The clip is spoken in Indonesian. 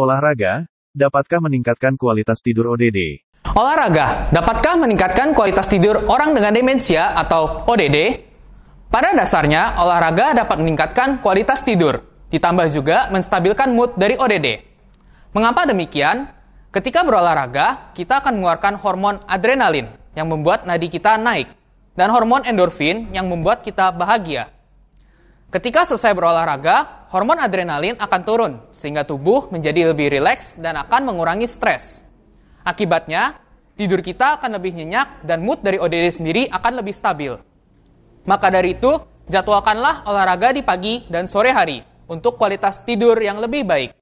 Olahraga, dapatkah meningkatkan kualitas tidur ODD? Olahraga, dapatkah meningkatkan kualitas tidur orang dengan demensia atau ODD? Pada dasarnya, olahraga dapat meningkatkan kualitas tidur, ditambah juga menstabilkan mood dari ODD. Mengapa demikian? Ketika berolahraga, kita akan mengeluarkan hormon adrenalin yang membuat nadi kita naik, dan hormon endorfin yang membuat kita bahagia. Ketika selesai berolahraga, hormon adrenalin akan turun sehingga tubuh menjadi lebih rileks dan akan mengurangi stres. Akibatnya, tidur kita akan lebih nyenyak dan mood dari ODD sendiri akan lebih stabil. Maka dari itu, jadwalkanlah olahraga di pagi dan sore hari untuk kualitas tidur yang lebih baik.